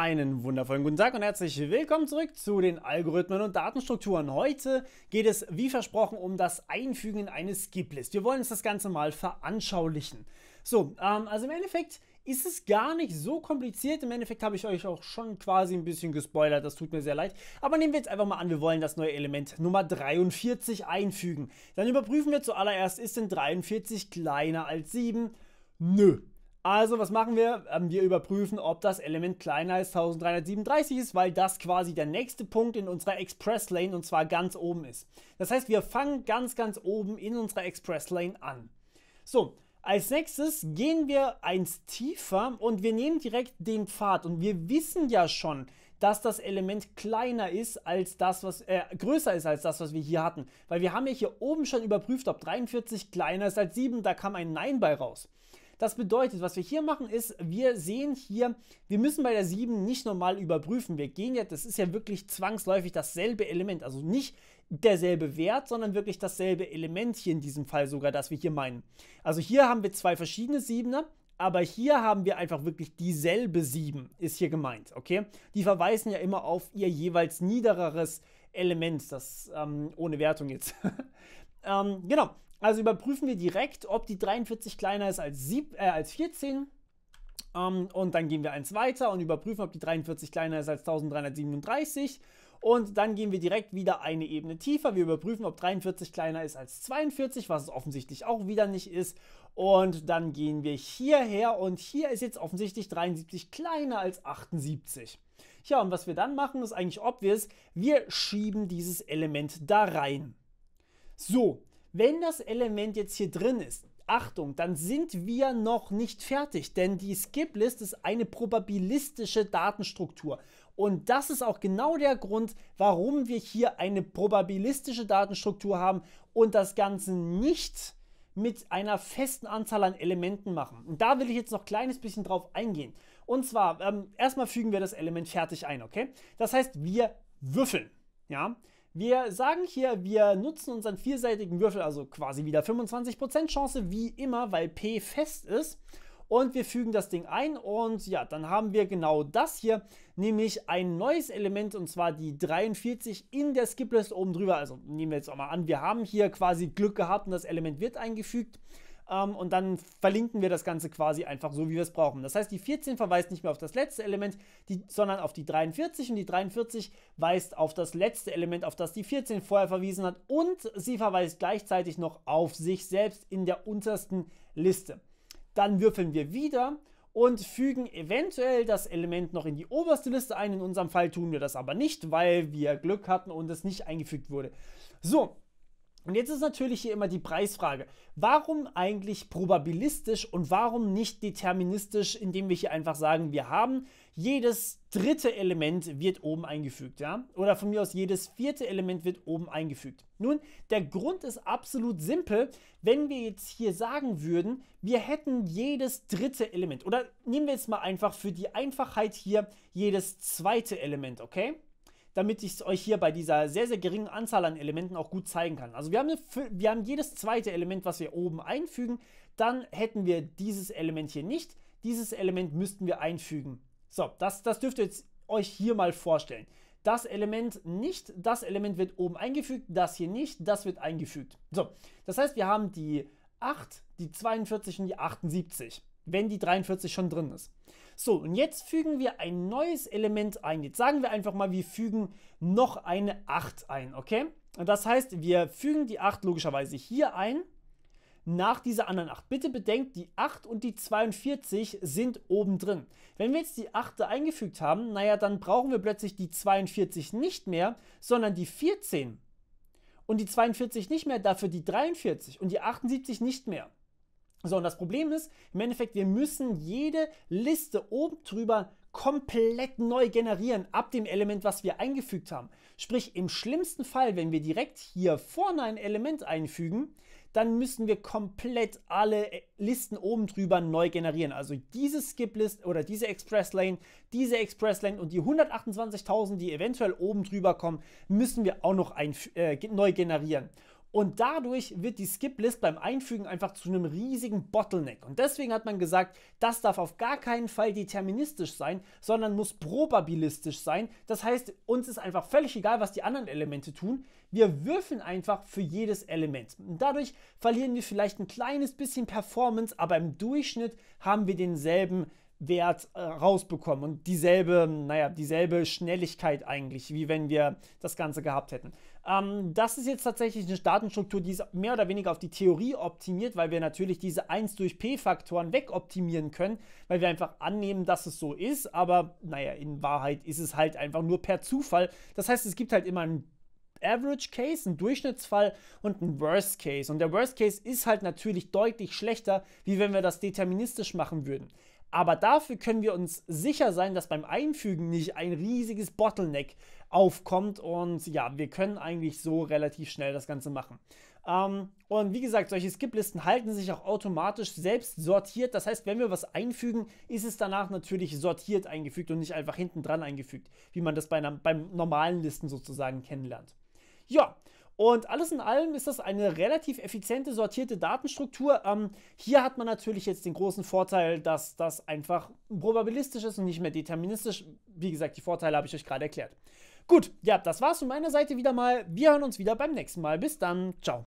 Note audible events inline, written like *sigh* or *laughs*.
Einen wundervollen guten Tag und herzlich willkommen zurück zu den Algorithmen und Datenstrukturen. Heute geht es, wie versprochen, um das Einfügen in eine Skip-List. Wir wollen uns das Ganze mal veranschaulichen. So, ähm, also im Endeffekt ist es gar nicht so kompliziert. Im Endeffekt habe ich euch auch schon quasi ein bisschen gespoilert, das tut mir sehr leid. Aber nehmen wir jetzt einfach mal an, wir wollen das neue Element Nummer 43 einfügen. Dann überprüfen wir zuallererst, ist denn 43 kleiner als 7? Nö. Also, was machen wir? Ähm, wir überprüfen, ob das Element kleiner als 1337 ist, weil das quasi der nächste Punkt in unserer Express Lane und zwar ganz oben ist. Das heißt, wir fangen ganz, ganz oben in unserer Express Lane an. So, als nächstes gehen wir eins tiefer und wir nehmen direkt den Pfad und wir wissen ja schon, dass das Element kleiner ist als das, was äh, größer ist als das, was wir hier hatten, weil wir haben ja hier oben schon überprüft, ob 43 kleiner ist als 7, da kam ein Nein bei raus. Das bedeutet, was wir hier machen, ist, wir sehen hier, wir müssen bei der 7 nicht nochmal überprüfen. Wir gehen ja, das ist ja wirklich zwangsläufig dasselbe Element, also nicht derselbe Wert, sondern wirklich dasselbe Element hier in diesem Fall sogar, das wir hier meinen. Also hier haben wir zwei verschiedene Siebener, aber hier haben wir einfach wirklich dieselbe 7, ist hier gemeint, okay? Die verweisen ja immer auf ihr jeweils niedereres Element, das ähm, ohne Wertung jetzt. *laughs* ähm, genau, also überprüfen wir direkt, ob die 43 kleiner ist als, sieb, äh, als 14. Um, ähm, und dann gehen wir eins weiter und überprüfen, ob die 43 kleiner ist als 1337. Und dann gehen wir direkt wieder eine Ebene tiefer. Wir überprüfen, ob 43 kleiner ist als 42, was es offensichtlich auch wieder nicht ist. Und dann gehen wir hierher und hier ist jetzt offensichtlich 73 kleiner als 78. Ja, und was wir dann machen, ist eigentlich obvious. Wir schieben dieses Element da rein. So, wenn das Element jetzt hier drin ist, Achtung, dann sind wir noch nicht fertig, denn die Skip-List ist eine probabilistische Datenstruktur. Und das ist auch genau der Grund, warum wir hier eine probabilistische Datenstruktur haben und das Ganze nicht mit einer festen Anzahl an Elementen machen. Und da will ich jetzt noch ein kleines bisschen drauf eingehen. Und zwar, ähm, erstmal fügen wir das Element fertig ein, okay? Das heißt, wir würfeln, ja? Wir sagen hier, wir nutzen unseren vierseitigen Würfel, also quasi wieder 25% Chance, wie immer, weil P fest ist. Und wir fügen das Ding ein und ja, dann haben wir genau das hier, nämlich ein neues Element und zwar die 43 in der Skiplist oben drüber. Also nehmen wir jetzt auch mal an, wir haben hier quasi Glück gehabt und das Element wird eingefügt ähm, und dann verlinken wir das Ganze quasi einfach so, wie wir es brauchen. Das heißt, die 14 verweist nicht mehr auf das letzte Element, die, sondern auf die 43 und die 43 weist auf das letzte Element, auf das die 14 vorher verwiesen hat und sie verweist gleichzeitig noch auf sich selbst in der untersten Liste. Dann würfeln wir wieder und fügen eventuell das Element noch in die oberste Liste ein. In unserem Fall tun wir das aber nicht, weil wir Glück hatten und es nicht eingefügt wurde. So, und jetzt ist natürlich hier immer die Preisfrage. Warum eigentlich probabilistisch und warum nicht deterministisch, indem wir hier einfach sagen, wir haben jedes dritte Element wird oben eingefügt, ja? Oder von mir aus jedes vierte Element wird oben eingefügt. Nun, der Grund ist absolut simpel. Wenn wir jetzt hier sagen würden, wir hätten jedes dritte Element oder nehmen wir jetzt mal einfach für die Einfachheit hier jedes zweite Element, okay? damit ich es euch hier bei dieser sehr, sehr geringen Anzahl an Elementen auch gut zeigen kann. Also wir haben, wir haben jedes zweite Element, was wir oben einfügen, dann hätten wir dieses Element hier nicht. Dieses Element müssten wir einfügen. So, das, das dürft ihr jetzt euch hier mal vorstellen. Das Element nicht, das Element wird oben eingefügt, das hier nicht, das wird eingefügt. So, das heißt, wir haben die 8, die 42 und die 78, wenn die 43 schon drin ist. So, und jetzt fügen wir ein neues Element ein. Jetzt sagen wir einfach mal, wir fügen noch eine 8 ein, okay? Und das heißt, wir fügen die 8 logischerweise hier ein nach dieser anderen 8. Bitte bedenkt, die 8 und die 42 sind oben drin. Wenn wir jetzt die 8 eingefügt haben, naja, dann brauchen wir plötzlich die 42 nicht mehr, sondern die 14. Und die 42 nicht mehr, dafür die 43 und die 78 nicht mehr. So, und das Problem ist, im Endeffekt, wir müssen jede Liste oben drüber komplett neu generieren ab dem Element, was wir eingefügt haben. Sprich, im schlimmsten Fall, wenn wir direkt hier vorne ein Element einfügen, dann müssen wir komplett alle äh, Listen oben drüber neu generieren. Also diese Skip-List oder diese Express-Lane, diese Express-Lane und die 128.000, die eventuell oben drüber kommen, müssen wir auch noch ein, äh, neu generieren. Und dadurch wird die Skip-List beim Einfügen einfach zu einem riesigen Bottleneck. Und deswegen hat man gesagt, das darf auf gar keinen Fall deterministisch sein, sondern muss probabilistisch sein. Das heißt, uns ist einfach völlig egal, was die anderen Elemente tun. Wir würfeln einfach für jedes Element. Und dadurch verlieren wir vielleicht ein kleines bisschen Performance, aber im Durchschnitt haben wir denselben Wert äh, rausbekommen und dieselbe, naja, dieselbe Schnelligkeit eigentlich, wie wenn wir das Ganze gehabt hätten. Ähm, das ist jetzt tatsächlich eine Datenstruktur, die ist mehr oder weniger auf die Theorie optimiert, weil wir natürlich diese 1 durch P-Faktoren wegoptimieren können, weil wir einfach annehmen, dass es so ist, aber naja, in Wahrheit ist es halt einfach nur per Zufall. Das heißt, es gibt halt immer ein Average Case, ein Durchschnittsfall und ein Worst Case. Und der Worst Case ist halt natürlich deutlich schlechter, wie wenn wir das deterministisch machen würden. Aber dafür können wir uns sicher sein, dass beim Einfügen nicht ein riesiges Bottleneck aufkommt und ja, wir können eigentlich so relativ schnell das Ganze machen. Ähm, und wie gesagt, solche Skip-Listen halten sich auch automatisch selbst sortiert. Das heißt, wenn wir was einfügen, ist es danach natürlich sortiert eingefügt und nicht einfach hinten dran eingefügt, wie man das bei einer, beim normalen Listen sozusagen kennenlernt. Ja, und alles in allem ist das eine relativ effiziente, sortierte Datenstruktur. Ähm, hier hat man natürlich jetzt den großen Vorteil, dass das einfach probabilistisch ist und nicht mehr deterministisch. Wie gesagt, die Vorteile habe ich euch gerade erklärt. Gut, ja, das war's von meiner Seite wieder mal. Wir hören uns wieder beim nächsten Mal. Bis dann. Ciao.